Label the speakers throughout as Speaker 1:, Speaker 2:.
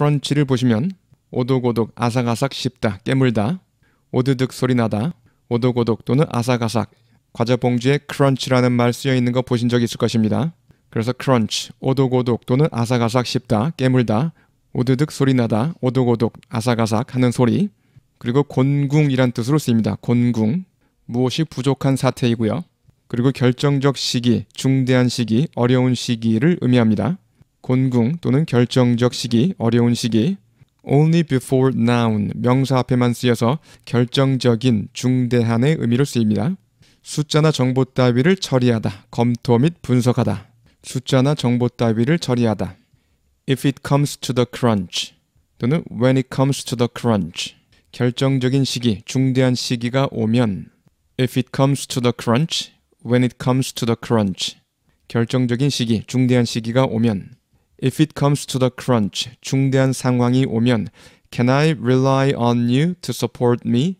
Speaker 1: 크런치를 보시면 오독오독 아삭아삭 씹다 깨물다 오드득 소리 나다 오독오독 또는 아삭아삭 과자 봉지에 크런치라는 말 쓰여 있는 거 보신 적 있을 것입니다. 그래서 크런치 오독오독 또는 아삭아삭 씹다 깨물다 오드득 소리 나다 오독오독 아삭아삭 하는 소리 그리고 곤궁이란 뜻으로 쓰입니다. 곤궁 무엇이 부족한 사태이고요. 그리고 결정적 시기, 중대한 시기, 어려운 시기를 의미합니다. 곤궁 또는 결정적 시기, 어려운 시기, only before noun 명사 앞에만 쓰여서 결정적인 중대한의 의미로 쓰입니다. 숫자나 정보 따위를 처리하다, 검토 및 분석하다. 숫자나 정보 따위를 처리하다. If it comes to the crunch 또는 when it comes to the crunch 결정적인 시기, 중대한 시기가 오면 If it comes to the crunch, when it comes to the crunch 결정적인 시기, 중대한 시기가 오면 If it comes to the crunch, 중대한 상황이 오면 Can I rely on you to support me?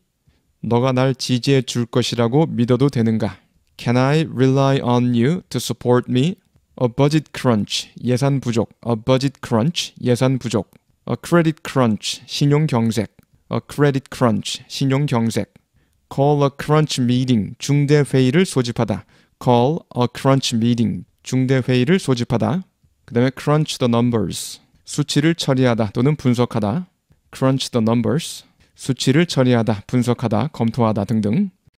Speaker 1: 너가 날 지지해 줄 것이라고 믿어도 되는가? Can I rely on you to support me? A budget crunch, 예산 부족. A budget crunch, 예산 부족. A credit crunch, 신용 경색. A credit crunch, 신용 경색. Call a crunch meeting, 중대 회의를 소집하다. Call a crunch meeting, 중대 회의를 소집하다. 그 다음에 crunch the numbers. 수치를 처리하다 또는 분석하다. crunch the numbers. 수치를 처리하다, 분석하다, 검토하다 등등.